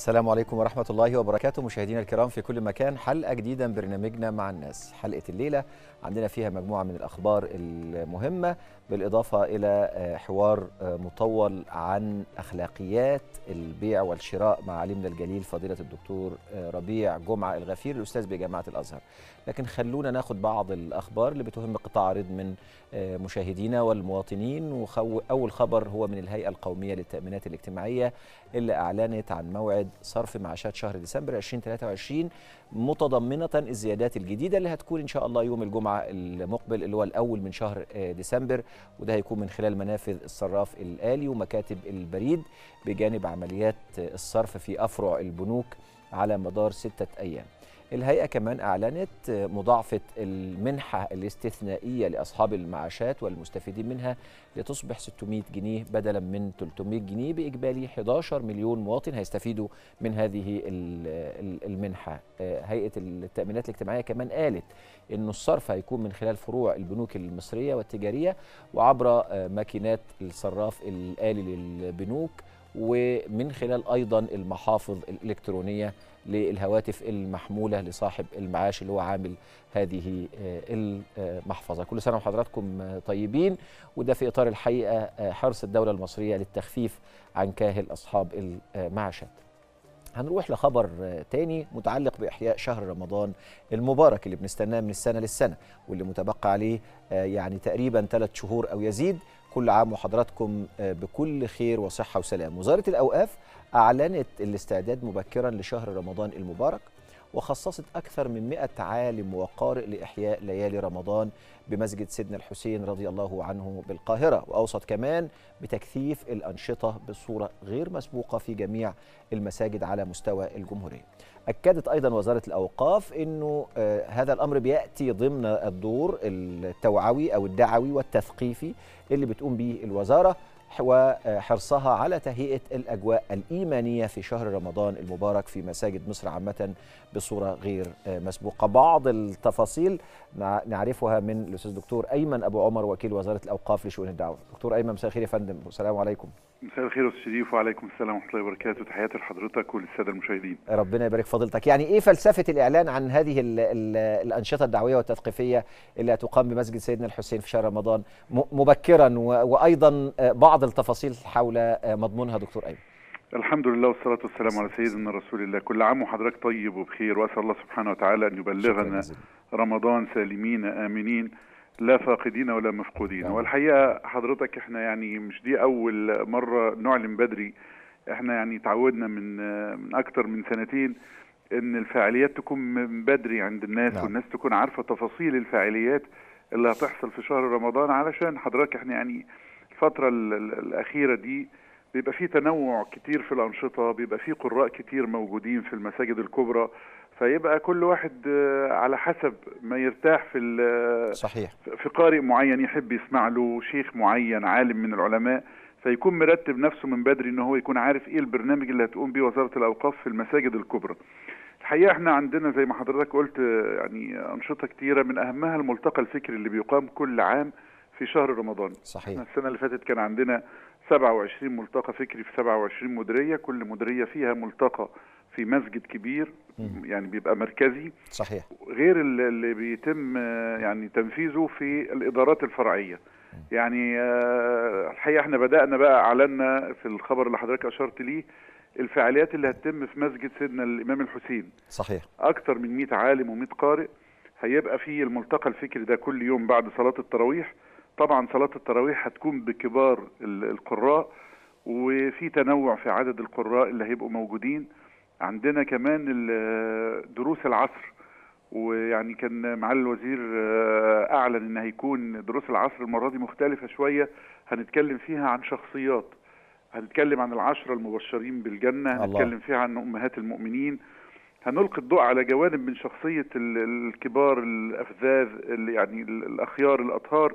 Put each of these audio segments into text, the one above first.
السلام عليكم ورحمة الله وبركاته مشاهدينا الكرام في كل مكان حلقة جديدة من برنامجنا مع الناس حلقة الليلة عندنا فيها مجموعة من الأخبار المهمة بالإضافة إلى آه، حوار آه، مطول عن أخلاقيات البيع والشراء مع علمنا الجليل فضيلة الدكتور آه، ربيع جمعة الغفير الأستاذ بجامعة الأزهر لكن خلونا ناخد بعض الأخبار اللي بتهم قطاع عريض من مشاهدينا والمواطنين وأول خبر هو من الهيئة القومية للتأمينات الاجتماعية اللي أعلنت عن موعد صرف معاشات شهر ديسمبر 2023 متضمنة الزيادات الجديدة اللي هتكون إن شاء الله يوم الجمعة المقبل اللي هو الأول من شهر ديسمبر وده هيكون من خلال منافذ الصراف الآلي ومكاتب البريد بجانب عمليات الصرف في أفرع البنوك على مدار ستة أيام الهيئة كمان أعلنت مضاعفة المنحة الاستثنائية لأصحاب المعاشات والمستفيدين منها لتصبح 600 جنيه بدلا من 300 جنيه بإجمالي 11 مليون مواطن هيستفيدوا من هذه المنحة آه، هيئة التأمينات الاجتماعية كمان قالت أن الصرف هيكون من خلال فروع البنوك المصرية والتجارية وعبر آه، ماكينات الصراف الآلي للبنوك ومن خلال ايضا المحافظ الالكترونيه للهواتف المحموله لصاحب المعاش اللي هو عامل هذه آه، المحفظه. كل سنه وحضراتكم آه، طيبين وده في اطار الحقيقه آه، حرص الدوله المصريه للتخفيف عن كاهل اصحاب المعاشات. هنروح لخبر تاني متعلق بإحياء شهر رمضان المبارك اللي بنستناه من السنة للسنة واللي متبقى عليه يعني تقريبا ثلاث شهور أو يزيد كل عام وحضراتكم آه، بكل خير وصحة وسلام وزارة الأوقاف أعلنت الاستعداد مبكرا لشهر رمضان المبارك وخصصت أكثر من 100 عالم وقارئ لإحياء ليالي رمضان بمسجد سيدنا الحسين رضي الله عنه بالقاهرة وأوصت كمان بتكثيف الأنشطة بصورة غير مسبوقة في جميع المساجد على مستوى الجمهورية أكدت أيضا وزارة الأوقاف أنه آه، هذا الأمر بيأتي ضمن الدور التوعوي أو الدعوي والتثقيفي اللي بتقوم به الوزارة وحرصها على تهيئة الأجواء الإيمانية في شهر رمضان المبارك في مساجد مصر عامة بصورة غير آه، مسبوقة بعض التفاصيل نعرفها من الأستاذ الدكتور أيمن أبو عمر وكيل وزارة الأوقاف لشؤون الدعوة دكتور أيمن مساء الخير يا فندم والسلام عليكم مساء الخير استاذ شريف وعليكم السلام ورحمه الله وبركاته تحياتي لحضرتك وللساده المشاهدين ربنا يبارك فضيلتك يعني ايه فلسفه الاعلان عن هذه الـ الـ الانشطه الدعويه والتثقيفيه اللي هتقام بمسجد سيدنا الحسين في شهر رمضان مبكرا وايضا آه، بعض التفاصيل حول آه، مضمونها دكتور ايمن الحمد لله والصلاة والسلام على سيدنا رسول الله كل عام وحضرتك طيب وبخير وأسأل الله سبحانه وتعالى أن يبلغنا رمضان سالمين آمنين لا فاقدين ولا مفقودين نعم. والحقيقه حضرتك احنا يعني مش دي اول مره نعلن بدري احنا يعني تعودنا من من اكتر من سنتين ان الفعاليات تكون من بدري عند الناس نعم. والناس تكون عارفه تفاصيل الفعاليات اللي هتحصل في شهر رمضان علشان حضرتك احنا يعني الفتره الاخيره دي بيبقى في تنوع كتير في الانشطه بيبقى في قراء كتير موجودين في المساجد الكبرى فيبقى كل واحد آه، على حسب ما يرتاح في آه، صحيح في قارئ معين يحب يسمع له شيخ معين عالم من العلماء فيكون مرتب نفسه من بدري ان هو يكون عارف ايه البرنامج اللي هتقوم بيه وزاره الاوقاف في المساجد الكبرى. الحقيقه احنا عندنا زي ما حضرتك قلت آه، يعني انشطه كتيره من اهمها الملتقى الفكري اللي بيقام كل عام في شهر رمضان. صحيح. السنه اللي فاتت كان عندنا 27 ملتقى فكري في 27 مديريه، كل مديريه فيها ملتقى في مسجد كبير يعني بيبقى مركزي صحيح غير اللي بيتم آه، يعني تنفيذه في الادارات الفرعيه يعني آه، الحقيقه احنا بدانا بقى اعلنا في الخبر اللي حضرتك اشرت ليه الفعاليات اللي هتتم في مسجد سيدنا الامام الحسين صحيح اكثر من 100 عالم و100 قارئ هيبقى في الملتقى الفكري ده كل يوم بعد صلاه التراويح طبعا صلاه التراويح هتكون بكبار القراء وفي تنوع في عدد القراء اللي هيبقوا موجودين عندنا كمان دروس العصر ويعني كان معالي الوزير آه، اعلن ان هيكون دروس العصر المره دي مختلفه شويه هنتكلم فيها عن شخصيات هنتكلم عن العشره المبشرين بالجنه الله. هنتكلم فيها عن امهات المؤمنين هنلقي الضوء على جوانب من شخصيه الكبار الافذاذ اللي يعني الاخيار الاطهار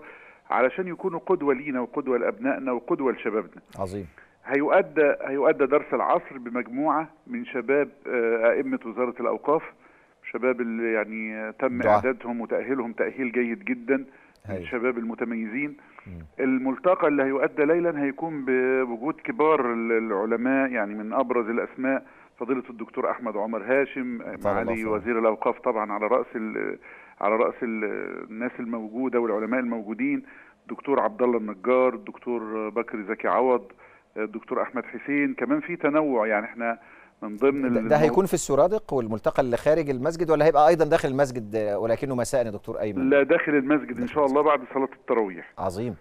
علشان يكونوا قدوه لينا وقدوه لابنائنا وقدوه لشبابنا عظيم هيؤدى هيؤدى درس العصر بمجموعه من شباب آه، ائمه وزاره الاوقاف شباب اللي يعني تم دعا. اعدادهم وتاهيلهم تاهيل جيد جدا هي. الشباب المتميزين الملتقى اللي هيؤدى ليلا هيكون بوجود كبار العلماء يعني من ابرز الاسماء فضيله الدكتور احمد عمر هاشم معالي وزير الاوقاف طبعا على راس على راس الناس الموجوده والعلماء الموجودين دكتور عبد الله النجار دكتور بكر زكي عوض الدكتور احمد حسين كمان في تنوع يعني احنا من ضمن ده, ده هيكون في السرادق والملتقى اللي خارج المسجد ولا هيبقى ايضا داخل المسجد ولكنه مساء يا دكتور ايمن لا داخل المسجد ان شاء الله بعد صلاه التراويح عظيم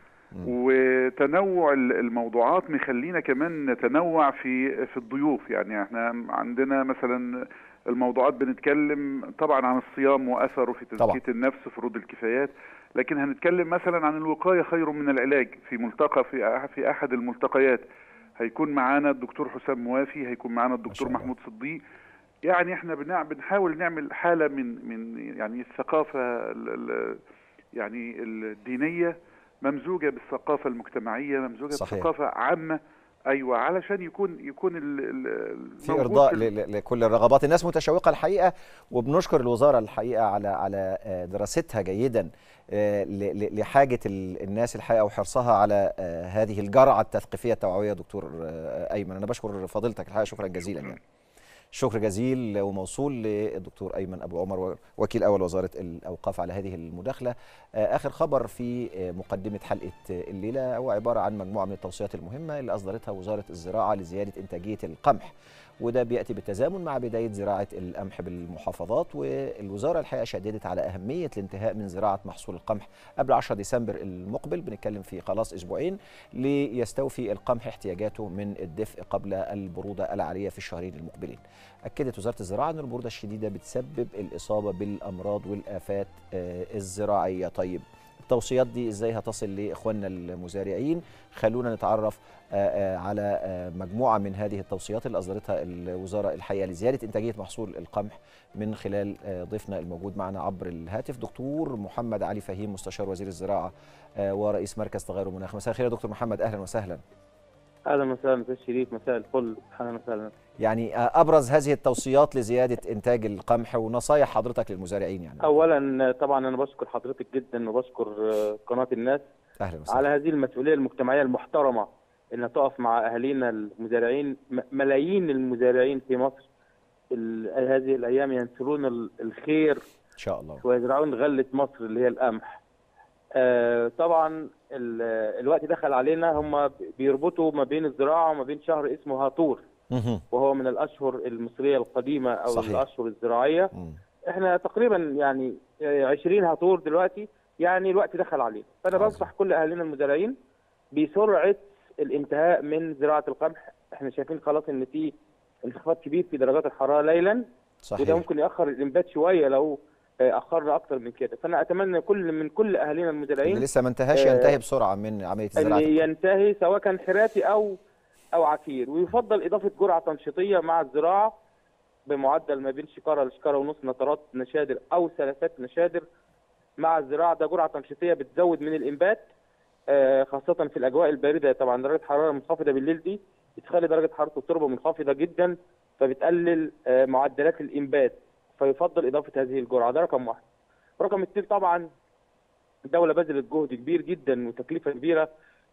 وتنوع الموضوعات مخلينا كمان نتنوع في في الضيوف يعني احنا عندنا مثلا الموضوعات بنتكلم طبعا عن الصيام واثره في تزكيه النفس فروض الكفايات لكن هنتكلم مثلا عن الوقايه خير من العلاج في ملتقى في في احد الملتقيات هيكون معانا الدكتور حسام موافي هيكون معانا الدكتور محمود صديق يعني احنا بنحاول نعمل حاله من من يعني الثقافه يعني الدينيه ممزوجه بالثقافه المجتمعيه ممزوجه صحيح. بثقافه عامه ايوه علشان يكون يكون ال ال في ارضاء لكل الرغبات الناس متشوقه الحقيقه وبنشكر الوزاره الحقيقه على على آه، دراستها جيدا آه، لحاجه الناس الحقيقه وحرصها على آه، هذه الجرعه التثقيفيه التوعويه دكتور ايمن انا بشكر فضيلتك الحقيقه شكرا جزيلا يعني شكر جزيل وموصول للدكتور أيمن أبو عمر وكيل أول وزارة الأوقاف على هذه المداخلة آه، آخر خبر في آه، مقدمة حلقة آه، الليلة هو عبارة عن مجموعة من التوصيات المهمة اللي أصدرتها وزارة الزراعة لزيادة إنتاجية القمح وده بياتي بالتزامن مع بدايه زراعه القمح بالمحافظات والوزاره الحقيقه شددت على اهميه الانتهاء من زراعه محصول القمح قبل 10 ديسمبر المقبل بنتكلم في خلاص اسبوعين ليستوفي القمح احتياجاته من الدفء قبل البروده العاليه في الشهرين المقبلين. اكدت وزاره الزراعه ان البروده الشديده بتسبب الاصابه بالامراض والافات آه، الزراعيه طيب التوصيات دي ازاي هتصل لاخواننا المزارعين خلونا نتعرف آه، آه، على آه، مجموعه من هذه التوصيات اللي اصدرتها الوزاره الحقيقه لزياده انتاجيه محصول القمح من خلال ضيفنا الموجود معنا عبر الهاتف دكتور محمد علي فهيم مستشار وزير الزراعه ورئيس مركز تغير المناخ مساء الخير يا دكتور محمد اهلا وسهلا اهلا وسهلا مساء الشريف مساء الفل اهلا وسهلا يعني آه، ابرز هذه التوصيات لزياده انتاج القمح ونصايح حضرتك للمزارعين يعني اولا طبعا انا بشكر حضرتك جدا وبشكر آه، قناه الناس أهلا وسهلا. على هذه المسؤوليه المجتمعيه المحترمه انها تقف مع اهالينا المزارعين ملايين المزارعين في مصر هذه الايام ينشرون الخير ان شاء الله ويزرعون غله مصر اللي هي القمح آه، طبعا الوقت دخل علينا هم بيربطوا ما بين الزراعه وما بين شهر اسمه هاطور وهو من الاشهر المصريه القديمه او صحيح. الاشهر الزراعيه احنا تقريبا يعني 20 آه، هطول دلوقتي يعني الوقت دخل عليه فانا بنصح كل اهالينا المزارعين بسرعه الانتهاء من زراعه القمح احنا شايفين خلاص ان في انخفاض كبير في درجات الحراره ليلا صحيح. وده ممكن ياخر الانبات شويه لو آه، اخرنا اكتر من كده فانا اتمنى كل من كل اهالينا المزارعين اللي لسه ما انتهاش آه، ينتهي بسرعه من عمليه الزراعه ينتهي سواء كان حراتي او أو عكير ويفضل إضافة جرعة تنشيطية مع الزراعة بمعدل ما بين شكارة لشكارة ونص نترات نشادر أو ثلاثات نشادر مع الزراعة ده جرعة تنشيطية بتزود من الإنبات آه، خاصة في الأجواء الباردة طبعا درجة حرارة منخفضة بالليل دي بتخلي درجة حرارة التربة منخفضة جدا فبتقلل آه، معدلات الإنبات فيفضل إضافة هذه الجرعة ده رقم واحد رقم اثنين طبعا الدولة بذلت جهد كبير جدا وتكلفة كبيرة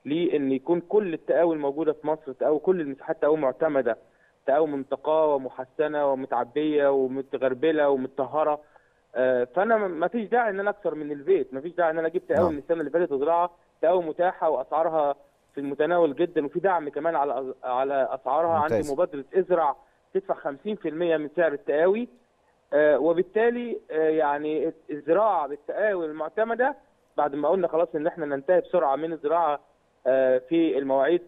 لان يكون كل التقاوي الموجوده في مصر تقاوي كل المساحات تقاوي معتمده تقاوي منطقه ومحسنه ومتعبيه ومتغربله ومتطهره آه، فانا ما فيش داعي ان انا اكثر من البيت ما فيش داعي ان انا اجيب تقاوي نعم. من السنه اللي فاتت وزراعه تقاوي متاحه واسعارها في المتناول جدا وفي دعم كمان على على اسعارها عندي مبادره ازرع تدفع 50% من سعر التقاوي آه، وبالتالي آه، يعني الزراعه بالتقاوي المعتمده بعد ما قلنا خلاص ان احنا ننتهي بسرعه من الزراعه آه، في المواعيد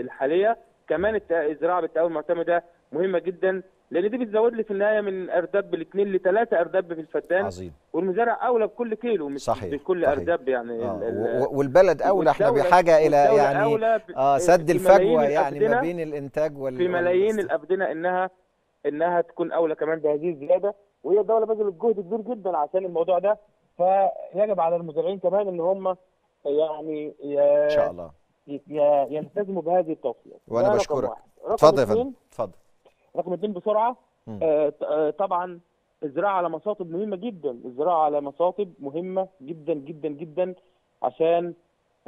الحاليه كمان الزراعه بالتقاول المعتمده مهمه جدا لان دي بتزود لي في النهايه من ارداب الاثنين لثلاثه ارداب في الفدان عظيم والمزارع اولى بكل كيلو مش صحيح بكل صحيح. ارداب يعني آه. والبلد اولى احنا بحاجه الى يعني اه سد الفجوه يعني ما بين الانتاج وال في ملايين الابدنه انها انها تكون اولى كمان بهذه الزياده وهي الدوله بذلت جهد كبير جدا عشان الموضوع ده فيجب على المزارعين كمان ان هم يعني ان شاء الله يلتزموا بهذه التوصيات وانا بشكرك اتفضل يا فندم اتفضل رقم اثنين بسرعه آه،, آه طبعا الزراعه على مصاطب مهمه جدا الزراعه على مصاطب مهمه جدا جدا جدا عشان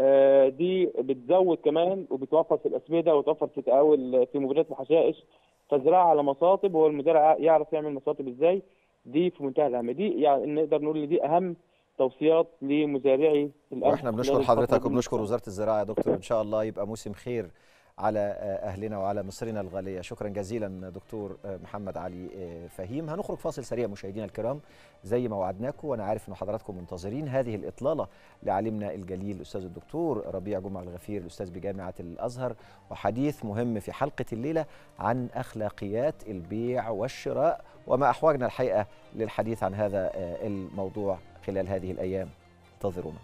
آه دي بتزود كمان وبتوفر في الاسمده وتوفر في تقاول في مبيدات الحشائش فالزراعه على مصاطب هو المزارع يعرف يعمل مصاطب ازاي دي في منتهى الاهميه دي يعني نقدر نقول ان دي اهم توصيات لمزارعي الأرض واحنا بنشكر حضرتك وبنشكر وزاره الزراعه يا دكتور ان شاء الله يبقى موسم خير على آه، اهلنا وعلى مصرنا الغاليه شكرا جزيلا دكتور آه، محمد علي آه، فهيم هنخرج فاصل سريع مشاهدينا الكرام زي ما وعدناكم وانا عارف ان حضراتكم منتظرين هذه الاطلاله لعالمنا الجليل الاستاذ الدكتور ربيع جمعه الغفير الاستاذ بجامعه الازهر وحديث مهم في حلقه الليله عن اخلاقيات البيع والشراء وما احوجنا الحقيقه للحديث عن هذا الموضوع خلال هذه الأيام انتظرونا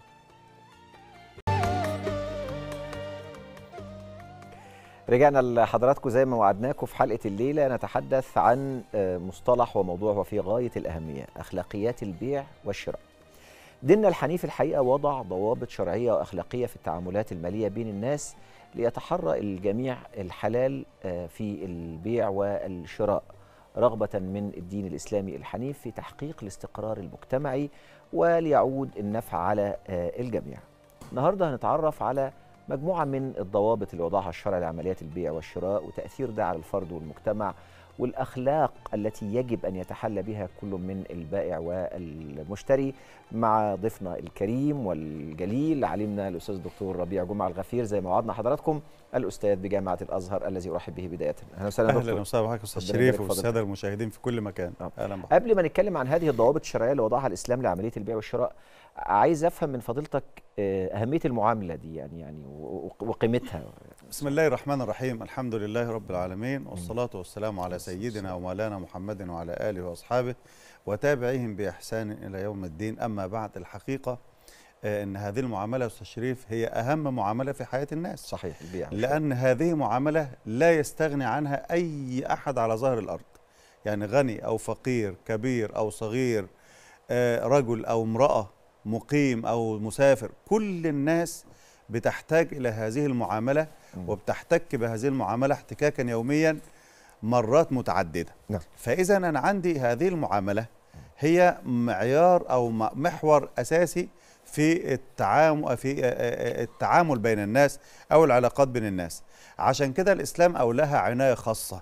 رجعنا لحضراتكم زي ما وعدناكم في حلقة الليلة نتحدث عن آه، مصطلح وموضوع وفي غاية الأهمية أخلاقيات البيع والشراء ديننا الحنيف الحقيقة وضع ضوابط شرعية وأخلاقية في التعاملات المالية بين الناس ليتحرى الجميع الحلال آه، في البيع والشراء رغبة من الدين الإسلامي الحنيف في تحقيق الاستقرار المجتمعي وليعود النفع على آه، الجميع النهارده هنتعرف على مجموعة من الضوابط اللي وضعها الشرع لعمليات البيع والشراء وتأثير ده على الفرد والمجتمع والأخلاق التي يجب أن يتحلى بها كل من البائع والمشتري مع ضيفنا الكريم والجليل علمنا الاستاذ الدكتور ربيع جمعه الغفير زي ما وعدنا حضراتكم الاستاذ بجامعه الازهر الذي ارحب به بدايه اهلا وسهلا دكتور اهلا وسهلا بحضرتك استاذ شريف والساده المشاهدين في كل مكان أه. اهلا بحضرتك قبل ما نتكلم عن هذه الضوابط الشرعيه اللي وضعها الاسلام لعمليه البيع والشراء عايز افهم من فضيلتك آه، اهميه المعامله دي يعني يعني وقيمتها بسم الله الرحمن الرحيم الحمد لله رب العالمين والصلاه والسلام على سيدنا ومولانا محمد وعلى اله واصحابه وتابعيهم بإحسان إلى يوم الدين أما بعد الحقيقة آه، أن هذه المعاملة أستاذ شريف هي أهم معاملة في حياة الناس صحيح لأن هذه معاملة لا يستغني عنها أي أحد على ظهر الأرض يعني غني أو فقير كبير أو صغير آه، رجل أو امرأة مقيم أو مسافر كل الناس بتحتاج إلى هذه المعاملة وبتحتك بهذه المعاملة احتكاكا يوميا مرات متعددة نعم. فإذا أنا عندي هذه المعاملة هي معيار او محور اساسي في التعامل في التعامل بين الناس او العلاقات بين الناس عشان كده الاسلام اولاها عنايه خاصه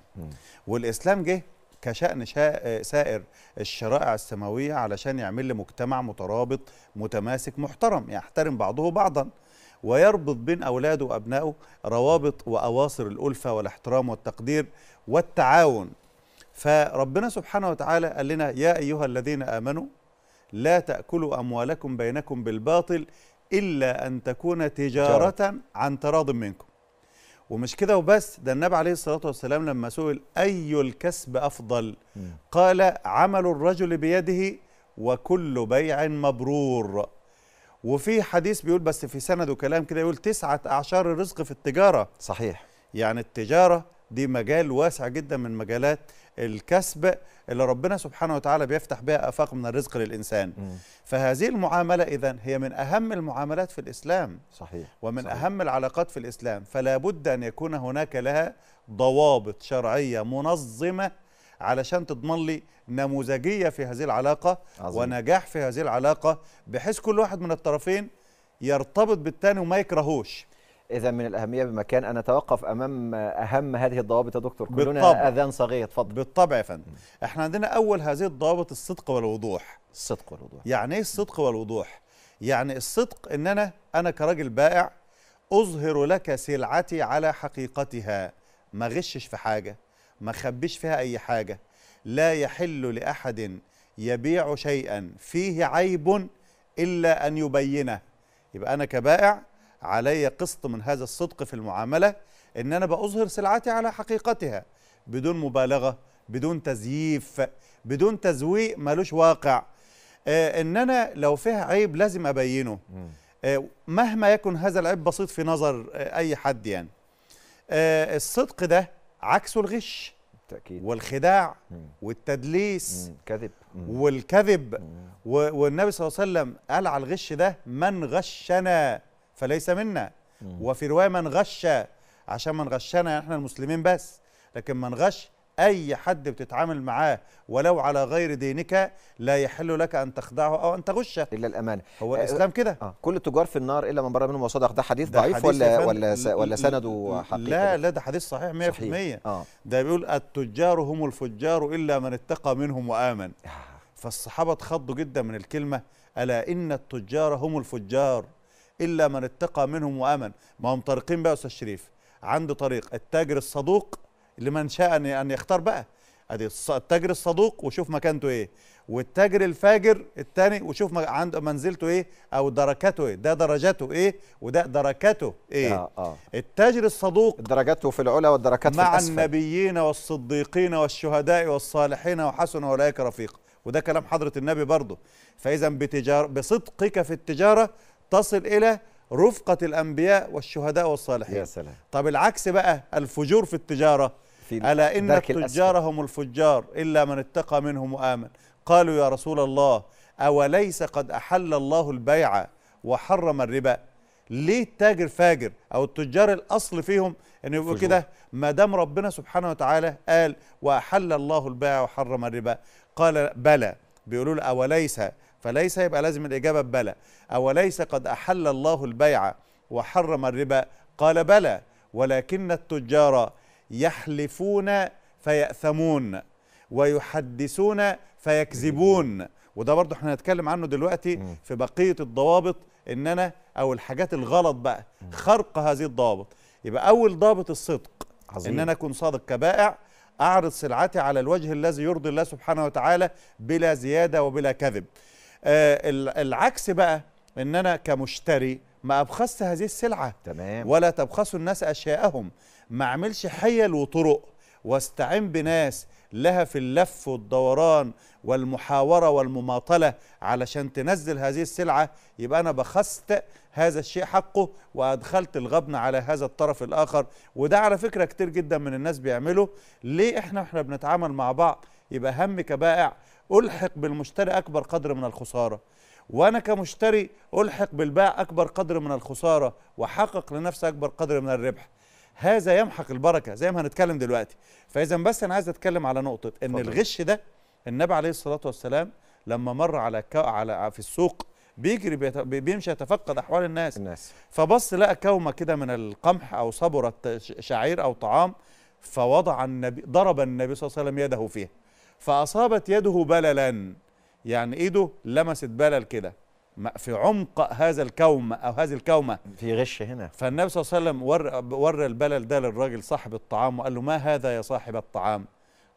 والاسلام جه كشأن سائر الشرائع السماوية علشان يعمل لي مجتمع مترابط متماسك محترم يحترم بعضه بعضا ويربط بين أولاده وأبنائه روابط وأواصر الألفة والاحترام والتقدير والتعاون فربنا سبحانه وتعالى قال لنا يا أيها الذين آمنوا لا تأكلوا أموالكم بينكم بالباطل إلا أن تكون تجارة عن تراض منكم ومش كده وبس ده النبي عليه الصلاة والسلام لما سئل أي الكسب أفضل قال عمل الرجل بيده وكل بيع مبرور وفي حديث بيقول بس في سند وكلام كده يقول تسعة أعشار الرزق في التجارة صحيح يعني التجارة دي مجال واسع جدا من مجالات الكسب اللي ربنا سبحانه وتعالى بيفتح بها افاق من الرزق للانسان م. فهذه المعامله اذا هي من اهم المعاملات في الاسلام صحيح ومن صحيح. اهم العلاقات في الاسلام فلا بد ان يكون هناك لها ضوابط شرعيه منظمه علشان تضمن لي نموذجيه في هذه العلاقه عظيم. ونجاح في هذه العلاقه بحيث كل واحد من الطرفين يرتبط بالثاني وما يكرهوش اذا من الاهميه بمكان ان نتوقف امام اهم هذه الضوابط يا دكتور كلنا بالطبع. اذان صاغيه تفضل بالطبع يا فندم احنا عندنا اول هذه الضوابط الصدق والوضوح الصدق والوضوح يعني ايه الصدق والوضوح يعني الصدق ان انا انا كراجل بائع اظهر لك سلعتي على حقيقتها ما غشش في حاجه ما خبيش فيها اي حاجه لا يحل لاحد يبيع شيئا فيه عيب الا ان يبينه يبقى انا كبائع علي قسط من هذا الصدق في المعامله ان انا بأظهر سلعتي على حقيقتها بدون مبالغه بدون تزييف بدون تزويق ملوش واقع آه ان انا لو فيها عيب لازم ابينه آه مهما يكن هذا العيب بسيط في نظر آه اي حد يعني آه الصدق ده عكسه الغش بالتأكيد. والخداع مم. والتدليس مم. كذب مم. والكذب مم. والنبي صلى الله عليه وسلم قال على الغش ده من غشنا فليس منا وفي روايه من غش عشان من غشنا احنا المسلمين بس لكن من غش اي حد بتتعامل معاه ولو على غير دينك لا يحل لك ان تخدعه او ان تغشه الا الامانه هو آه، الاسلام كده آه. كل التجار في النار الا من بر منهم وصدق ده حديث ده ضعيف حديث ولا ولا ولا سنده حقيقي لا لا ده حديث صحيح 100% آه. ده بيقول التجار هم الفجار الا من اتقى منهم وامن آه. فالصحابه اتخضوا جدا من الكلمه الا ان التجار هم الفجار الا من اتقى منهم وامن ما هم طريقين بقى يا استاذ شريف عنده طريق التاجر الصدوق لمن شاء ان يختار بقى ادي التاجر الصدوق وشوف مكانته ايه والتاجر الفاجر الثاني وشوف عند منزلته ايه او دركته ايه ده درجته ايه وده دركته ايه آه آه. التاجر الصدوق درجته في العلا والدركات مع في الاسفل مع النبيين والصديقين والشهداء والصالحين وحسن اولئك رفيق وده كلام حضره النبي برضه فاذا بتجار بصدقك في التجاره تصل إلى رفقة الأنبياء والشهداء والصالحين يا سلام. طب العكس بقى الفجور في التجارة في ألا إن التجار هم الفجار إلا من اتقى منهم وآمن قالوا يا رسول الله أوليس قد أحل الله البيع وحرم الربا ليه التاجر فاجر او التجار الاصل فيهم ان يبقوا كده ما دام ربنا سبحانه وتعالى قال واحل الله البيع وحرم الربا قال بلى بيقولوا له اوليس فليس يبقى لازم الإجابة أو أوليس قد أحل الله البيع وحرم الربا قال بلى ولكن التجار يحلفون فيأثمون ويحدثون فيكذبون وده برضه احنا هنتكلم عنه دلوقتي في بقية الضوابط ان انا او الحاجات الغلط بقى خرق هذه الضوابط يبقى اول ضابط الصدق عظيم. ان انا اكون صادق كبائع اعرض سلعتي على الوجه الذي يرضي الله سبحانه وتعالى بلا زيادة وبلا كذب آه، العكس بقى ان انا كمشتري ما ابخس هذه السلعه تمام ولا تبخسوا الناس اشياءهم ما اعملش حيل وطرق واستعين بناس لها في اللف والدوران والمحاوره والمماطله علشان تنزل هذه السلعه يبقى انا بخست هذا الشيء حقه وادخلت الغبن على هذا الطرف الاخر وده على فكره كتير جدا من الناس بيعمله ليه احنا احنا بنتعامل مع بعض يبقى همك بائع ألحق بالمشتري أكبر قدر من الخسارة وأنا كمشتري ألحق بالباع أكبر قدر من الخسارة وحقق لنفسي أكبر قدر من الربح هذا يمحق البركة زي ما هنتكلم دلوقتي فإذا بس أنا عايز أتكلم على نقطة إن فضل. الغش ده النبي عليه الصلاة والسلام لما مر على كو على في السوق بيجري بيمشي يتفقد احوال الناس الناس فبص لقى كومه كده من القمح او صبره شعير او طعام فوضع النبي ضرب النبي صلى الله عليه وسلم يده فيها فأصابت يده بللا يعني إيده لمست بلل كده في عمق هذا الكوم أو هذه الكومة في غش هنا فالنبي صلى الله عليه وسلم ور, ور البلل ده للراجل صاحب الطعام وقال له ما هذا يا صاحب الطعام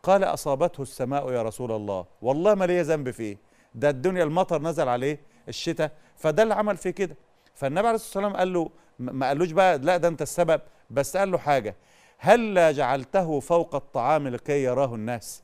قال أصابته السماء يا رسول الله والله ما لي ذنب فيه ده الدنيا المطر نزل عليه الشتاء فده اللي عمل فيه كده فالنبي عليه الصلاة والسلام قال له ما قالوش بقى لا ده أنت السبب بس قال له حاجة هل جعلته فوق الطعام لكي يراه الناس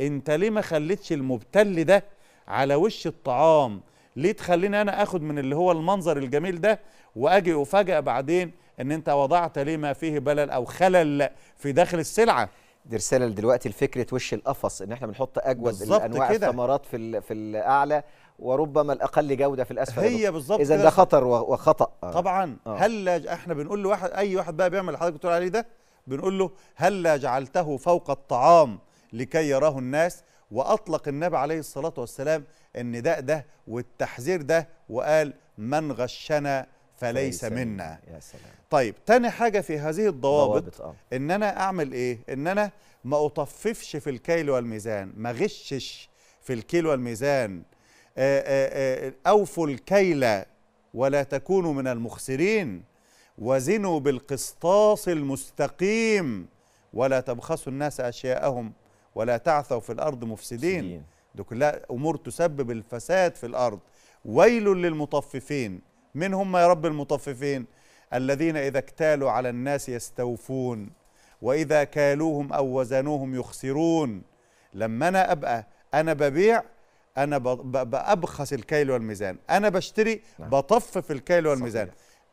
انت ليه ما خليتش المبتل ده على وش الطعام ليه تخليني انا اخد من اللي هو المنظر الجميل ده واجي افاجئ بعدين ان انت وضعت ليه ما فيه بلل او خلل في داخل السلعه دي رساله دلوقتي لفكره وش القفص ان احنا بنحط اجود الانواع كده. الثمرات في في الاعلى وربما الاقل جوده في الاسفل هي بالظبط اذا ده خطر وخطا آه. طبعا آه. هل احنا بنقول لواحد اي واحد بقى بيعمل اللي حضرتك بتقول عليه ده بنقول له هل جعلته فوق الطعام لكي يراه الناس وأطلق النبي عليه الصلاة والسلام النداء ده والتحذير ده وقال من غشنا فليس منا يا سلام. طيب تاني حاجة في هذه الضوابط آه. إن أنا أعمل إيه؟ إن أنا ما أطففش في الكيل والميزان ما غشش في الكيل والميزان آه، آه، آه، أوفوا الكيل ولا تكونوا من المخسرين وزنوا بالقسطاس المستقيم ولا تبخسوا الناس أشياءهم ولا تعثوا في الأرض مفسدين دي كلها أمور تسبب الفساد في الأرض ويل للمطففين من هم يا رب المطففين الذين إذا اكتالوا على الناس يستوفون وإذا كالوهم أو وزنوهم يخسرون لما أنا أبقى أنا ببيع أنا بأبخس الكيل والميزان أنا بشتري نعم. بطفف الكيل والميزان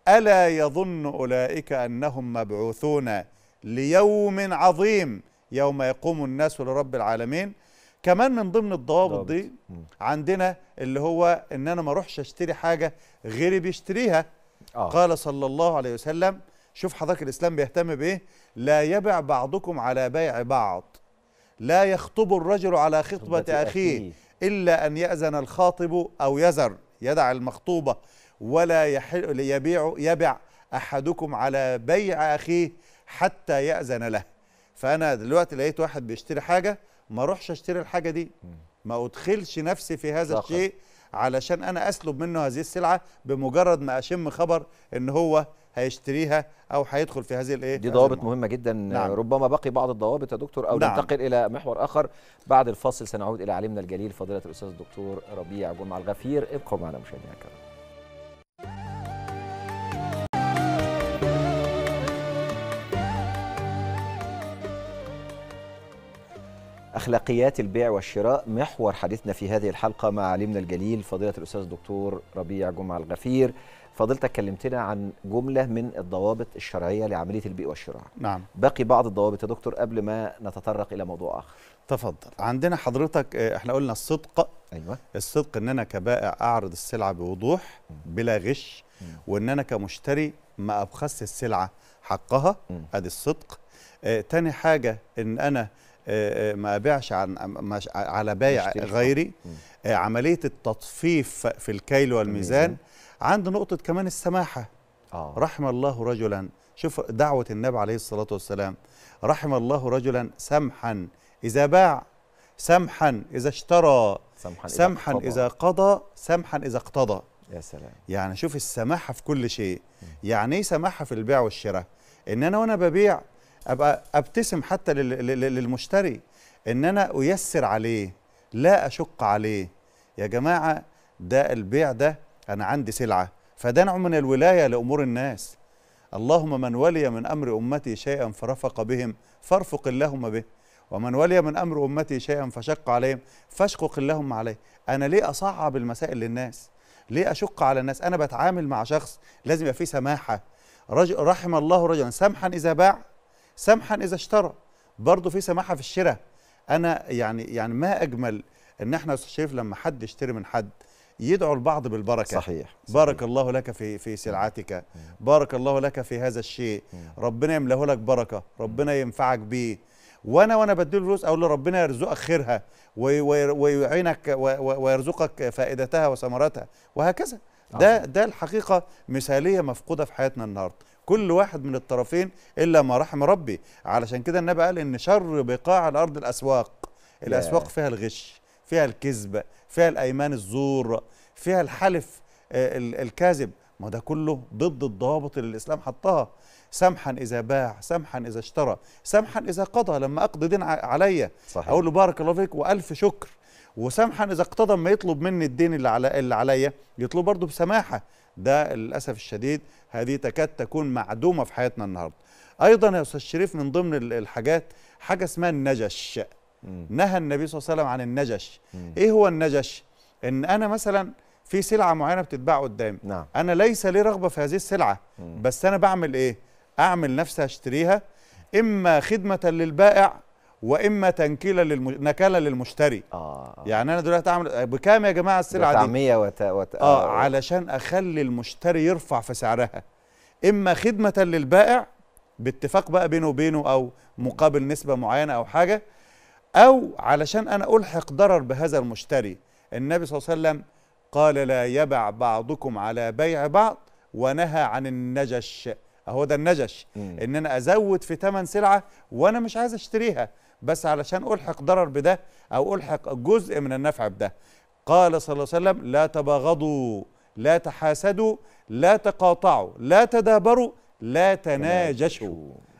ألا يظن أولئك أنهم مبعوثون ليوم عظيم يوم يقوم الناس لرب العالمين كمان من ضمن الضوابط دي عندنا اللي هو ان انا ما اروحش اشتري حاجه غيري بيشتريها آه. قال صلى الله عليه وسلم شوف حضرتك الاسلام بيهتم بايه لا يبع بعضكم على بيع بعض لا يخطب الرجل على خطبه أخيه, أخي. الا ان ياذن الخاطب او يزر يدع المخطوبه ولا يحل يبيع يبع احدكم على بيع اخيه حتى ياذن له فانا دلوقتي لقيت واحد بيشتري حاجه ما اروحش اشتري الحاجه دي ما ادخلش نفسي في هذا الشيء علشان انا اسلب منه هذه السلعه بمجرد ما اشم خبر ان هو هيشتريها او هيدخل في هذه الايه دي ضوابط مهمه جدا نعم. ربما بقي بعض الضوابط يا دكتور او نعم. ننتقل الى محور اخر بعد الفاصل سنعود الى عالمنا الجليل فضيله الاستاذ الدكتور ربيع جمع الغفير ابقوا معنا مشاهدينا الكرام أخلاقيات البيع والشراء محور حديثنا في هذه الحلقة مع علمنا الجليل فضيلة الأستاذ الدكتور ربيع جمعة الغفير فضيلتك كلمتنا عن جملة من الضوابط الشرعية لعملية البيع والشراء نعم باقي بعض الضوابط يا دكتور قبل ما نتطرق إلى موضوع آخر تفضل عندنا حضرتك آه، احنا قلنا الصدق أيوة. الصدق ان انا كبائع اعرض السلعه بوضوح بلا غش وان انا كمشتري ما ابخس السلعه حقها ادي الصدق آه تاني حاجه ان انا آه، آه، ما ابيعش عن على بايع غيري آه، عمليه التطفيف في الكيل والميزان عند نقطه كمان السماحه رحم الله رجلا شوف دعوه النبي عليه الصلاه والسلام رحم الله رجلا سمحا اذا باع سمحا اذا اشترى سمحا, سمحا إذا, إذا قضى سمحا اذا اقتضى يا سلام يعني شوف السماحه في كل شيء يعني ايه سماحه في البيع والشراء ان انا وانا ببيع ابقى ابتسم حتى للمشتري ان انا ايسر عليه لا اشق عليه يا جماعه ده البيع ده انا عندي سلعه فده نوع من الولايه لامور الناس اللهم من ولي من امر امتي شيئا فرفق بهم فارفق اللهم به ومن ولي من امر امتي شيئا فشق عليهم فاشقق اللهم عليه انا ليه اصعب المسائل للناس ليه اشق على الناس انا بتعامل مع شخص لازم يبقى فيه سماحه رجل رحم الله رجلا سمحا اذا باع سمحا اذا اشترى برضه في سماحه في الشراء انا يعني يعني ما اجمل ان احنا يا استاذ شريف لما حد يشتري من حد يدعو البعض بالبركه صحيح, صحيح. بارك الله لك في في سلعتك بارك الله لك في هذا الشيء ربنا يملاه لك بركه ربنا ينفعك بيه وانا وانا بدي له فلوس اقول له ربنا يرزقك خيرها ويعينك ويرزقك فائدتها وثمرتها وهكذا ده ده الحقيقه مثاليه مفقوده في حياتنا النهارده كل واحد من الطرفين الا ما رحم ربي علشان كده النبي قال ان شر بقاع الارض الاسواق الاسواق فيها الغش فيها الكذب فيها الايمان الزور فيها الحلف آه، الكاذب ما ده كله ضد الضوابط اللي الاسلام حطها سمحا اذا باع سمحا اذا اشترى سمحا اذا قضى لما اقضي دين عليا اقول له بارك الله فيك والف شكر وسامحا اذا اقتضى ما يطلب مني الدين اللي على اللي عليا يطلبه برضه بسماحه ده للاسف الشديد هذه تكاد تكون معدومه في حياتنا النهارده ايضا يا استاذ شريف من ضمن الحاجات حاجه اسمها النجش مم. نهى النبي صلى الله عليه وسلم عن النجش مم. ايه هو النجش ان انا مثلا في سلعه معينه بتتباع قدامي نعم. انا ليس لي رغبه في هذه السلعه مم. بس انا بعمل ايه اعمل نفسي اشتريها اما خدمه للبائع واما تنكيلا للم... نكالا للمشتري آه. يعني انا دلوقتي اعمل بكام يا جماعه السلعه دي طعميه وت... وت... آه،, اه علشان اخلي المشتري يرفع في سعرها اما خدمه للبائع باتفاق بقى بينه وبينه او مقابل نسبه معينه او حاجه او علشان انا الحق ضرر بهذا المشتري النبي صلى الله عليه وسلم قال لا يبع بعضكم على بيع بعض ونهى عن النجش اهو ده النجش مم. ان انا ازود في ثمن سلعه وانا مش عايز اشتريها بس علشان ألحق ضرر بده أو ألحق جزء من النفع بده قال صلى الله عليه وسلم لا تباغضوا لا تحاسدوا لا تقاطعوا لا تدابروا لا تناجشوا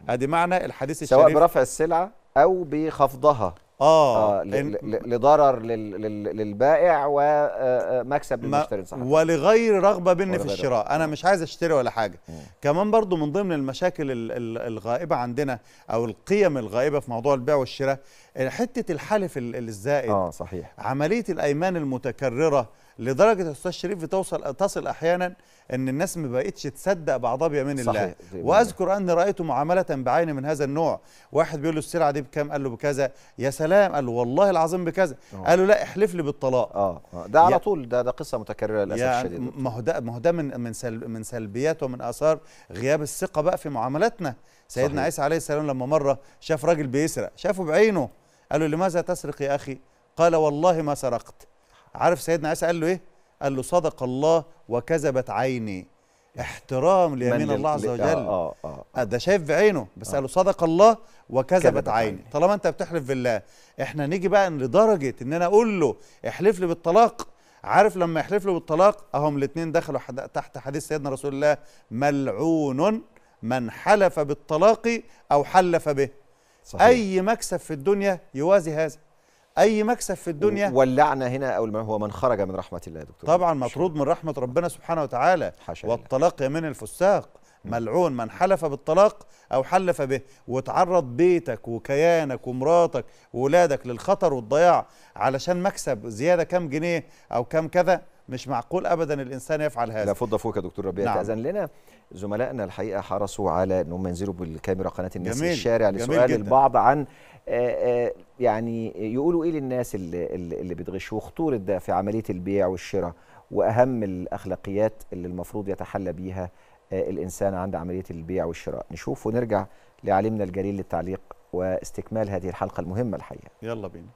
ادي معنى الحديث الشريف سواء برفع السلعه او بخفضها اه, آه لضرر للبائع ومكسب آه، آه، للمشتري صح ولغير رغبه مني في الشراء انا مش عايز اشتري ولا حاجه مم. كمان برضو من ضمن المشاكل الغائبه عندنا او القيم الغائبه في موضوع البيع والشراء حته الحلف الزائد اه صحيح عمليه الايمان المتكرره لدرجه استاذ شريف بتوصل تصل احيانا ان الناس ما بقتش تصدق بعضها بيمين الله واذكر اني رايت معامله بعين من هذا النوع واحد بيقول له السلعه دي بكام قال له بكذا يا سلام قال له والله العظيم بكذا أوه. قال له لا احلف لي بالطلاق اه, آه. ده على طول ده ده قصه متكرره للاسف يعني الشديد ما هو ده ما هو ده من من سلب من سلبيات ومن اثار غياب الثقه بقى في معاملاتنا سيدنا صحيح. عيسى عليه السلام لما مره شاف راجل بيسرق شافه بعينه قال له لماذا تسرق يا اخي قال والله ما سرقت عارف سيدنا عيسى قال له ايه قال له صدق الله وكذبت عيني احترام ليمين الله عز وجل آه، آه،, آه آه آه. ده شايف بعينه بس آه. قال له صدق الله وكذبت عيني طالما انت بتحلف بالله احنا نيجي بقى لدرجه ان انا اقول له احلف لي بالطلاق عارف لما يحلف له بالطلاق اهم الاثنين دخلوا تحت حديث سيدنا رسول الله ملعون من حلف بالطلاق او حلف به صحيح. اي مكسب في الدنيا يوازي هذا اي مكسب في الدنيا ولعنا هنا او هو من خرج من رحمه الله يا دكتور طبعا مطرود من رحمه ربنا سبحانه وتعالى والطلاق من الفساق ملعون من حلف بالطلاق أو حلف به وتعرض بيتك وكيانك ومراتك وولادك للخطر والضياع علشان مكسب زيادة كام جنيه أو كام كذا مش معقول ابدا الانسان يفعل هذا لا فضه فوق يا دكتور ربيع نعم. تاذن لنا زملائنا الحقيقه حرصوا على ان هم ينزلوا بالكاميرا قناه الناس جميل. في الشارع لسؤال جميل البعض عن آه، آه، يعني يقولوا ايه للناس اللي, اللي بتغش وخطوره ده في عمليه البيع والشراء واهم الاخلاقيات اللي المفروض يتحلى بيها آه، الانسان عند عمليه البيع والشراء نشوف ونرجع لعالمنا الجليل للتعليق واستكمال هذه الحلقه المهمه الحقيقه يلا بينا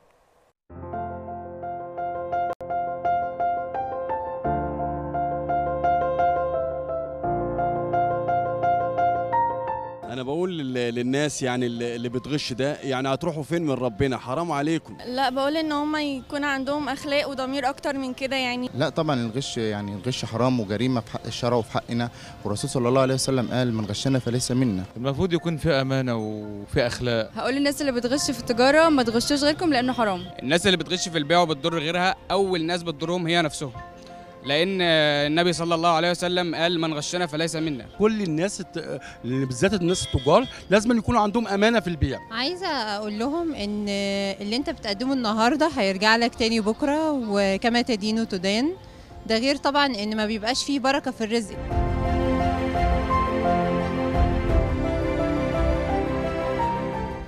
انا بقول للناس يعني اللي بتغش ده يعني هتروحوا فين من ربنا حرام عليكم لا بقول ان هم يكون عندهم اخلاق وضمير اكتر من كده يعني لا طبعا الغش يعني الغش حرام وجريمه في حق الشرع وفي حقنا والرسول صلى الله عليه وسلم قال من غشنا فليس منا المفروض يكون في امانه وفي اخلاق هقول للناس اللي بتغش في التجاره ما تغشوش غيركم لانه حرام الناس اللي بتغش في البيع وبتضر غيرها اول ناس بتضرهم هي نفسهم لان النبي صلى الله عليه وسلم قال من غشنا فليس منا كل الناس يعني بالذات الناس التجار لازم يكون عندهم امانه في البيع عايزه اقول لهم ان اللي انت بتقدمه النهارده هيرجع لك تاني بكره وكما تدين تدان ده غير طبعا ان ما بيبقاش فيه بركه في الرزق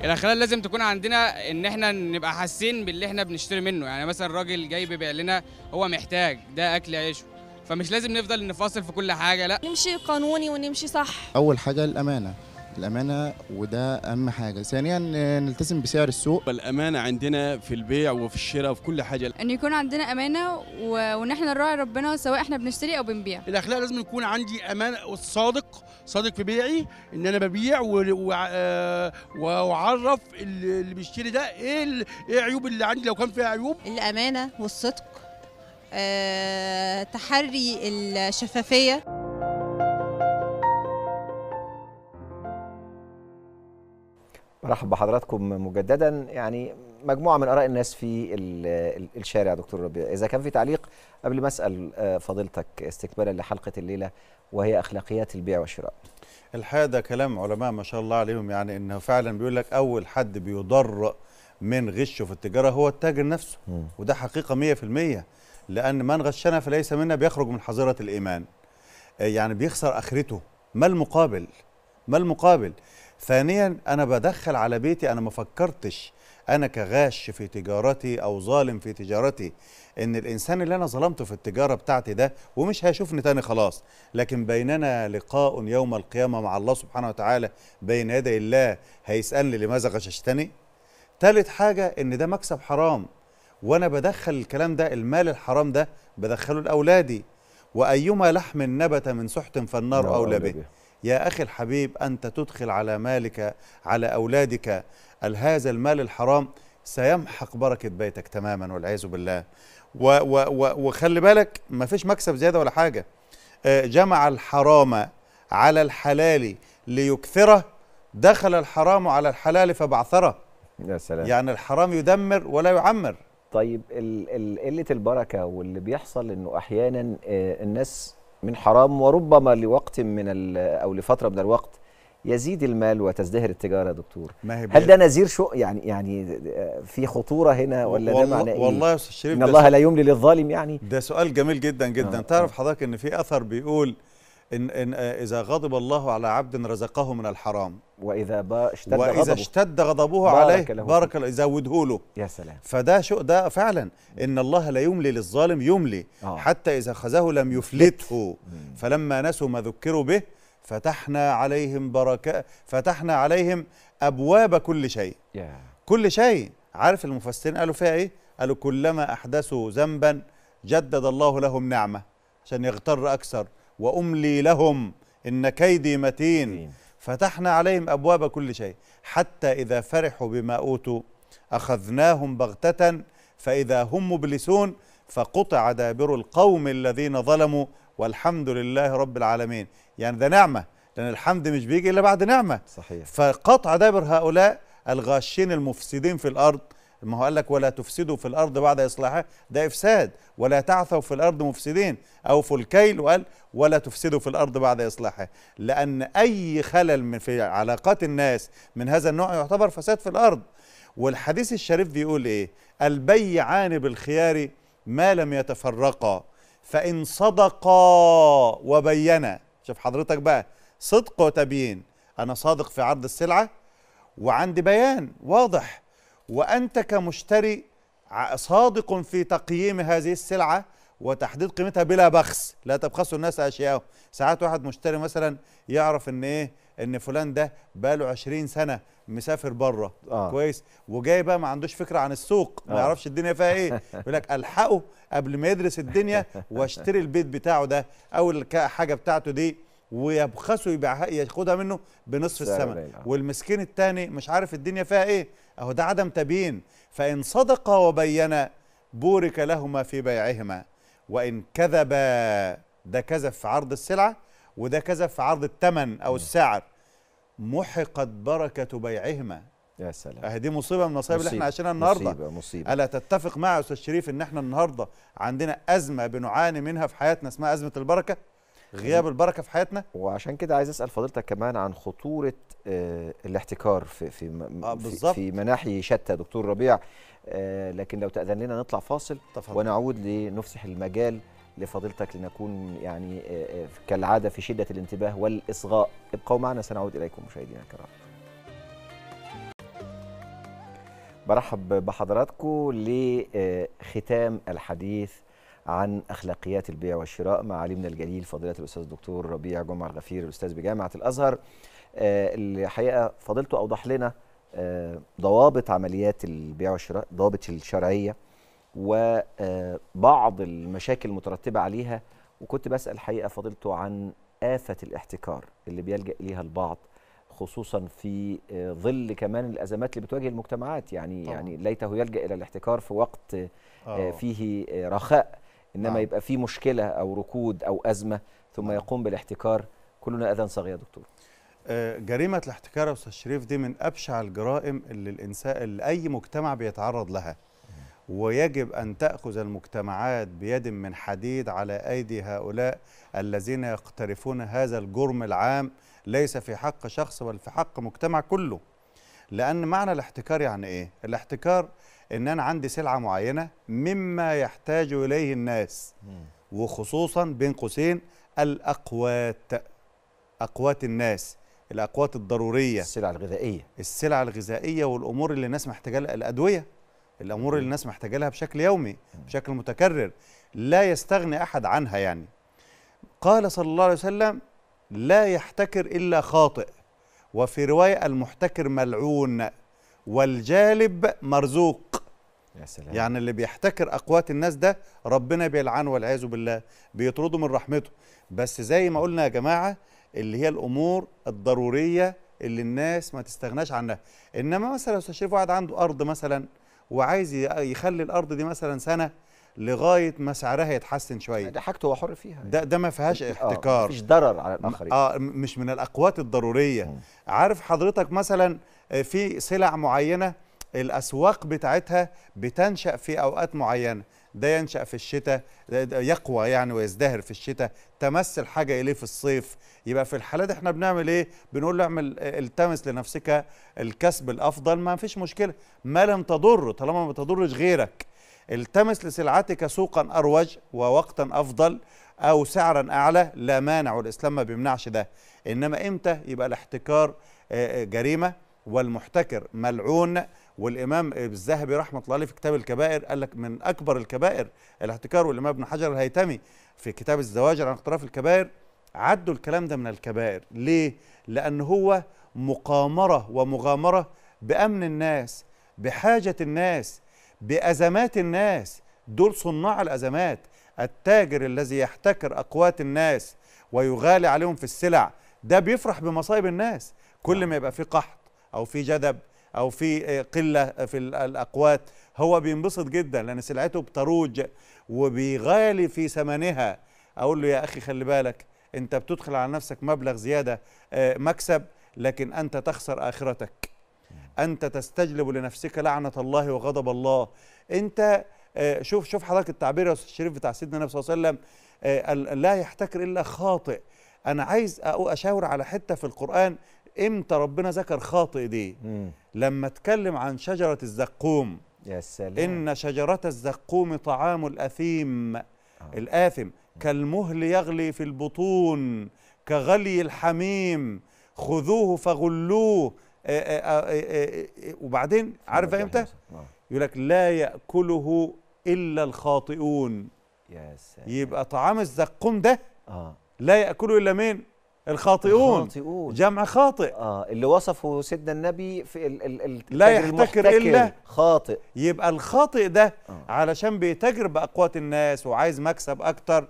الاخلاق لازم تكون عندنا ان احنا نبقى حاسين باللي احنا بنشتري منه يعني مثلا راجل جاي بيبيع لنا هو محتاج ده اكل عيشه فمش لازم نفضل نفاصل في كل حاجه لا نمشي قانوني ونمشي صح اول حاجه الامانه الامانه وده اهم حاجه ثانيا نلتزم بسعر السوق الامانه عندنا في البيع وفي الشراء وفي كل حاجه ان يكون عندنا امانه و... وان احنا نراعي ربنا سواء احنا بنشتري او بنبيع الاخلاق لازم يكون عندي امانه والصادق صادق في بيعي ان انا ببيع و... و... آه، واعرف اللي بيشتري ده ايه ال... ايه عيوب اللي عندي لو كان فيها عيوب الامانه والصدق أه... تحري الشفافيه برحب بحضراتكم مجددا يعني مجموعه من اراء الناس في الشارع دكتور ربيع اذا كان في تعليق قبل ما اسال آه، فضيلتك استكمالا لحلقه الليله وهي اخلاقيات البيع والشراء الحقيقه ده كلام علماء ما شاء الله عليهم يعني انه فعلا بيقول لك اول حد بيضر من غشه في التجاره هو التاجر نفسه م. وده حقيقه 100% لان من غشنا فليس منا بيخرج من حظيره الايمان آه، يعني بيخسر اخرته ما المقابل ما المقابل ثانيا انا بدخل على بيتي انا ما فكرتش انا كغاش في تجارتي او ظالم في تجارتي ان الانسان اللي انا ظلمته في التجاره بتاعتي ده ومش هيشوفني تاني خلاص لكن بيننا لقاء يوم القيامه مع الله سبحانه وتعالى بين يدي الله هيسالني لماذا غششتني ثالث حاجه ان ده مكسب حرام وانا بدخل الكلام ده المال الحرام ده بدخله لاولادي وايما لحم نبت من سحت فالنار اولى به يا أخي الحبيب أنت تدخل على مالك على أولادك هذا المال الحرام سيمحق بركة بيتك تماما والعياذ بالله و و و وخلي بالك ما فيش مكسب زيادة ولا حاجة آه، جمع الحرام على الحلال ليكثره دخل الحرام على الحلال فبعثره يا سلام يعني الحرام يدمر ولا يعمر طيب قله البركه واللي بيحصل انه احيانا آه، الناس من حرام وربما لوقت من او لفتره من الوقت يزيد المال وتزدهر التجاره يا دكتور هل ده نذير شو يعني يعني في خطوره هنا ولا ده معناه ايه والله يا استاذ شريف ان الله لا يملي للظالم يعني ده سؤال جميل جدا جدا آه. تعرف حضرتك ان في اثر بيقول إن, إن آه، إذا غضب الله على عبد رزقه من الحرام وإذا با اشتد وإذا غضبه اشتد غضبه بارك عليه له بارك له زوده له يا سلام فده شو ده فعلا إن الله لا يملي للظالم يملي آه. حتى إذا خزاه لم يفلته فلما نسوا ما ذكروا به فتحنا عليهم بركة فتحنا عليهم أبواب كل شيء كل شيء عارف المفسرين قالوا فيها إيه؟ قالوا كلما أحدثوا ذنبا جدد الله لهم نعمة عشان يغتر أكثر وأملي لهم إن كيدي متين فتحنا عليهم أبواب كل شيء حتى إذا فرحوا بما أوتوا أخذناهم بغتة فإذا هم مبلسون فقطع دابر القوم الذين ظلموا والحمد لله رب العالمين يعني ده نعمة لأن الحمد مش بيجي إلا بعد نعمة صحيح فقطع دابر هؤلاء الغاشين المفسدين في الأرض ما هو قال لك ولا تفسدوا في الارض بعد اصلاحها ده افساد ولا تعثوا في الارض مفسدين او في الكيل وقال ولا تفسدوا في الارض بعد اصلاحها لان اي خلل من في علاقات الناس من هذا النوع يعتبر فساد في الارض والحديث الشريف بيقول ايه البيعان بالخيار ما لم يتفرقا فان صدقا وبينا شوف حضرتك بقى صدق وتبيين انا صادق في عرض السلعه وعندي بيان واضح وأنت كمشتري صادق في تقييم هذه السلعة وتحديد قيمتها بلا بخس لا تبخسوا الناس أشياءهم ساعات واحد مشتري مثلا يعرف ان ايه ان فلان ده بقاله 20 سنه مسافر بره آه. كويس وجاي بقى ما عندوش فكره عن السوق آه. ما يعرفش الدنيا فيها ايه يقول لك الحقه قبل ما يدرس الدنيا واشتري البيت بتاعه ده او الحاجه بتاعته دي ويبخسه يبيعها ياخدها منه بنصف الثمن آه. والمسكين التاني مش عارف الدنيا فيها ايه أهو ده عدم تبيين فإن صدقا وبينا بورك لهما في بيعهما وإن كذبا ده كذب في عرض السلعة وده كذب في عرض الثمن أو نعم. السعر محقت بركة بيعهما يا سلام اهي دي مصيبه من المصايب اللي احنا عايشينها النهارده مصيبه مصيبه الا تتفق معي يا استاذ شريف ان احنا النهارده عندنا ازمه بنعاني منها في حياتنا اسمها ازمه البركه غياب البركه في حياتنا وعشان كده عايز اسال فضيلتك كمان عن خطوره آه، الاحتكار في في آه في, في مناحي شتى دكتور ربيع آه، لكن لو تاذن لنا نطلع فاصل طفل. ونعود لنفسح المجال لفضيلتك لنكون يعني آه، كالعاده في شده الانتباه والاصغاء ابقوا معنا سنعود اليكم مشاهدينا الكرام برحب بحضراتكم لختام الحديث عن اخلاقيات البيع والشراء مع علمنا الجليل فضيله الاستاذ الدكتور ربيع جمعه الغفير الاستاذ بجامعه الازهر آه، الحقيقه فضيلته اوضح لنا آه، ضوابط عمليات البيع والشراء ضوابط الشرعيه وبعض آه، المشاكل المترتبه عليها وكنت بسال الحقيقه فضيلته عن آفة الاحتكار اللي بيلجأ إليها البعض خصوصا في ظل كمان الأزمات اللي بتواجه المجتمعات يعني طبعا. يعني ليته يلجأ إلى الاحتكار في وقت أوه. فيه رخاء انما آه. يبقى في مشكله او ركود او ازمه ثم آه. يقوم بالاحتكار كلنا اذان صاغيه يا دكتور آه، جريمه الاحتكار يا استاذ شريف دي من ابشع الجرائم اللي الانسان اللي اي مجتمع بيتعرض لها ويجب أن تأخذ المجتمعات بيد من حديد على أيدي هؤلاء الذين يقترفون هذا الجرم العام ليس في حق شخص بل في حق مجتمع كله لأن معنى الاحتكار يعني إيه؟ الاحتكار ان انا عندي سلعه معينه مما يحتاج اليه الناس وخصوصا بين قوسين الاقوات اقوات الناس الاقوات الضروريه السلع الغذائيه السلع الغذائيه والامور اللي الناس محتاجه الادويه الامور اللي الناس محتاجه لها بشكل يومي بشكل متكرر لا يستغني احد عنها يعني قال صلى الله عليه وسلم لا يحتكر الا خاطئ وفي روايه المحتكر ملعون والجالب مرزوق يا سلام. يعني اللي بيحتكر أقوات الناس ده ربنا بيلعنه والعياذ بالله بيطرده من رحمته بس زي ما قلنا يا جماعة اللي هي الأمور الضرورية اللي الناس ما تستغناش عنها إنما مثلا أستاذ شريف واحد عنده أرض مثلا وعايز يخلي الأرض دي مثلا سنة لغايه ما سعرها يتحسن شويه ده حاجته هو حر فيها يعني. ده ده ما فيهاش آه، احتكار آه مفيش ضرر على الاخرين اه مش من الاقوات الضروريه عارف حضرتك مثلا آه، في سلع معينه الاسواق بتاعتها بتنشا في اوقات معينه ده ينشا في الشتاء يقوى يعني ويزدهر في الشتاء تمثل حاجه اليه في الصيف يبقى في الحاله دي احنا بنعمل ايه بنقول له اعمل التمس لنفسك الكسب الافضل ما فيش مشكله ما لم تضر طالما ما تضرش غيرك التمس لسلعتك سوقا اروج ووقتا افضل او سعرا اعلى لا مانع والاسلام ما بيمنعش ده انما امتى يبقى الاحتكار جريمه والمحتكر ملعون والامام الذهبي رحمه الله عليه في كتاب الكبائر قال لك من اكبر الكبائر الاحتكار والامام ابن حجر الهيتمي في كتاب الزواجر عن اقتراف الكبائر عدوا الكلام ده من الكبائر ليه لان هو مقامره ومغامره بامن الناس بحاجه الناس بازمات الناس دول صناع الازمات التاجر الذي يحتكر اقوات الناس ويغالي عليهم في السلع ده بيفرح بمصايب الناس كل نعم. ما يبقى في قحط او في جدب او في آه، قله آه، في الاقوات هو بينبسط جدا لان سلعته بتروج وبيغالي في ثمنها اقول له يا اخي خلي بالك انت بتدخل على نفسك مبلغ زياده آه، مكسب لكن انت تخسر اخرتك انت تستجلب لنفسك لعنه الله وغضب الله انت شوف شوف حضرتك التعبير يا استاذ الشريف بتاع سيدنا النبي صلى الله عليه وسلم لا يحتكر الا خاطئ انا عايز اشاور على حته في القران امتى ربنا ذكر خاطئ دي مم. لما اتكلم عن شجره الزقوم يا سلام ان شجره الزقوم طعام الاثيم آه. الاثم كالمهل يغلي في البطون كغلي الحميم خذوه فغلوه آآ آآ آآ وبعدين عارف امتى آه. يقول لك لا ياكله الا الخاطئون يا سلام يبقى طعام الزقوم ده آه. لا ياكله الا مين الخاطئون, الخاطئون جمع خاطئ آه اللي وصفه سيدنا النبي في ال ال لا يحتكر إلا خاطئ يبقى الخاطئ ده آه علشان بيتاجر بأقوات الناس وعايز مكسب أكتر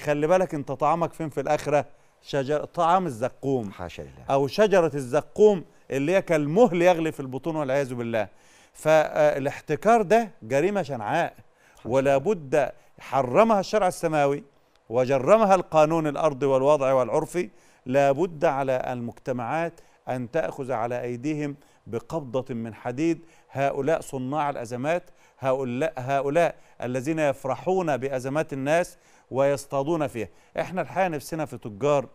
خلي بالك أنت طعامك فين في الآخرة شجر طعام الزقوم حاشا لله أو شجرة الزقوم اللي هي كالمهل يغلي في البطون والعياذ بالله فالاحتكار آه، ده جريمة شنعاء ولا بد حرمها الشرع السماوي وجرمها القانون الأرضي والوضع والعرفي لابد على المجتمعات أن تأخذ على أيديهم بقبضة من حديد هؤلاء صناع الأزمات هؤلاء, هؤلاء الذين يفرحون بأزمات الناس ويصطادون فيها احنا الحقيقة نفسنا في تجار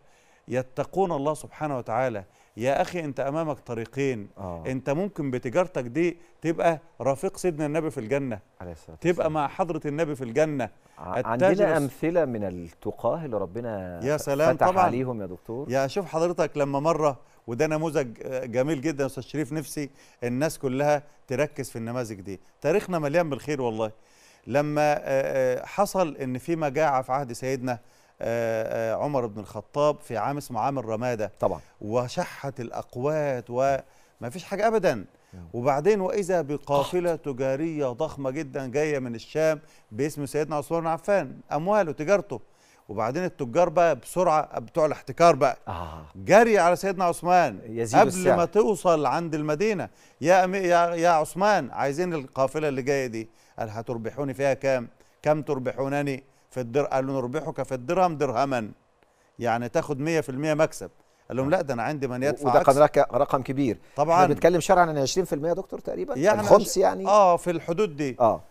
يتقون الله سبحانه وتعالى يا اخي انت امامك طريقين آه. انت ممكن بتجارتك دي تبقى رفيق سيدنا النبي في الجنه عليه الصلاه تبقى مع حضره النبي في الجنه عندنا امثله من التقاه اللي ربنا يا سلام فتح طبعا عليهم يا دكتور يا شوف حضرتك لما مره وده نموذج آه، جميل جدا يا استاذ شريف نفسي الناس كلها تركز في النماذج دي تاريخنا مليان بالخير والله لما آه، آه، حصل ان في مجاعه في عهد سيدنا آه، آه، عمر بن الخطاب في عام اسمه عام الرماده طبعا وشحت الاقوات وما فيش حاجه ابدا نعم. وبعدين واذا بقافله تجاريه ضخمه جدا جايه من الشام باسم سيدنا عثمان بن عفان امواله تجارته وبعدين التجار بقى بسرعه بتوع الاحتكار بقى آه. جري على سيدنا عثمان قبل السعر. ما توصل عند المدينه يا يا يا عثمان عايزين القافله اللي جايه دي قال هتربحوني فيها كام كم تربحونني في الدر قال نربحك في الدرهم درهما يعني تاخد 100% مكسب قال لهم لا ده انا عندي من يدفع وده عكس. كان رقم كبير طبعا احنا بنتكلم شرعا عن 20% يا دكتور تقريبا يعني الخمس يعني اه في الحدود دي اه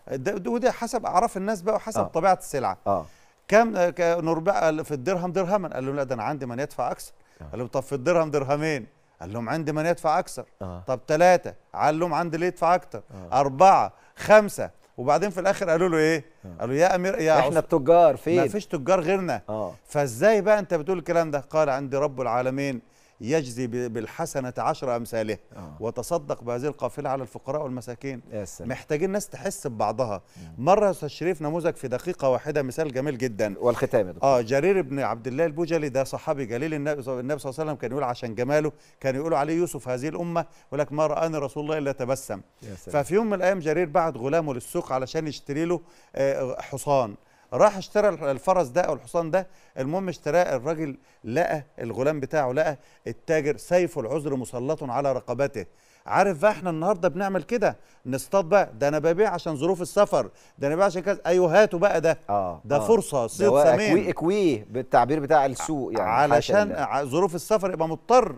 وده حسب اعراف الناس بقى وحسب آه. طبيعه السلعه اه كام نربح في الدرهم درهما قال لهم لا ده انا عندي من يدفع اكثر آه. قال لهم طب في الدرهم درهمين قال لهم عندي من يدفع اكثر آه. طب ثلاثه قال لهم عندي اللي يدفع اكثر آه. اربعه خمسه وبعدين في الاخر قالوا له ايه آه. قالوا يا امير يا احنا التجار فين ما فيش تجار غيرنا آه. فازاي بقى انت بتقول الكلام ده قال عندي رب العالمين يجزي بالحسنة عشر أمثالها آه. وتصدق بهذه القافلة على الفقراء والمساكين محتاجين الناس تحس ببعضها مم. مرة أستاذ شريف نموذج في دقيقة واحدة مثال جميل جدا والختام يا دكتور آه جرير بن عبد الله البجلي ده صحابي جليل النبي صلى الله عليه وسلم كان يقول عشان جماله كان يقولوا عليه يوسف هذه الأمة ولك ما رآني رسول الله إلا تبسم ففي يوم من الأيام جرير بعت غلامه للسوق علشان يشتري له آه، حصان راح اشترى الفرس ده او الحصان ده المهم اشتراه الراجل لقى الغلام بتاعه لقى التاجر سيف العذر مسلط على رقبته عارف بقى احنا النهارده بنعمل كده نصطاد بقى ده انا ببيع عشان ظروف السفر ده انا ببيع عشان كذا ايوه هاتوا بقى ده آه ده آه فرصه صيد سمين اكوي اكويه بالتعبير بتاع السوق يعني علشان ظروف السفر يبقى مضطر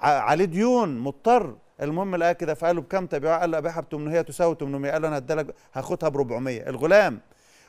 عليه ديون مضطر المهم لقى كده فقال له بكام تبيعها؟ قال له ابيعها ب 800 تساوي 800 قال له انا هديلك هاخدها ب 400 الغلام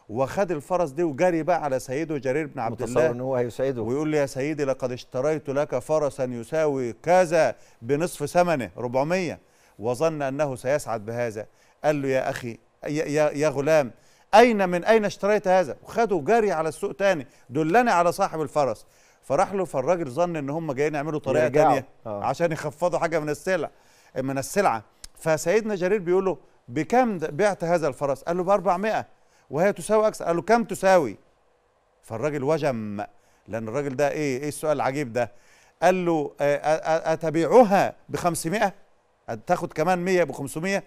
وخد الفرس دي وجري بقى على سيده جرير بن عبد الله ان هو هيسعده ويقول لي يا سيدي لقد اشتريت لك فرسا يساوي كذا بنصف ثمنه 400 وظن انه سيسعد بهذا قال له يا اخي يا, يا غلام اين من اين اشتريت هذا وخده جري على السوق تاني دلني على صاحب الفرس فراح له فالراجل ظن ان هم جايين يعملوا طريقه تانية آه. عشان يخفضوا حاجه من السلع من السلعه فسيدنا جرير بيقول له بكم بعت هذا الفرس قال له ب 400 وهي تساوي اكثر قال له كم تساوي فالراجل وجم لان الراجل ده ايه ايه السؤال العجيب ده قال له آه، آه، آه، اتبيعها ب 500 تاخد كمان 100 ب 500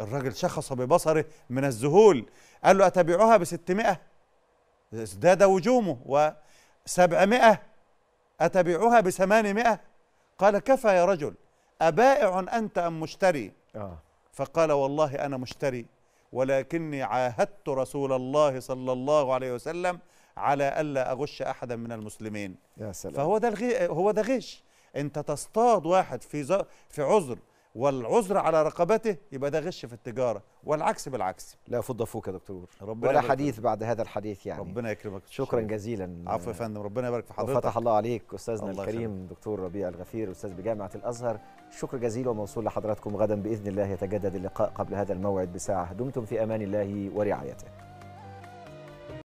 الراجل شخص ببصره من الذهول قال له اتبيعها ب 600 ازداد وجومه و 700 اتبيعها ب 800 قال كفى يا رجل أبائع أنت أم مشتري آه. فقال والله أنا مشتري ولكني عاهدت رسول الله صلى الله عليه وسلم على ألا أغش أحدا من المسلمين يا سلام. فهو ده هو ده غش أنت تصطاد واحد في في عذر والعذر على رقبته يبقى ده غش في التجاره والعكس بالعكس لا فض فوك يا دكتور ربنا ولا حديث فيك. بعد هذا الحديث يعني ربنا يكرمك شكرا جزيلا عفوا يا فندم ربنا يبارك في حضرتك وفتح الله عليك استاذنا الله الكريم خير. دكتور ربيع الغفير استاذ بجامعه الازهر شكر جزيل وموصول لحضراتكم غدا باذن الله يتجدد اللقاء قبل هذا الموعد بساعه دمتم في امان الله ورعايته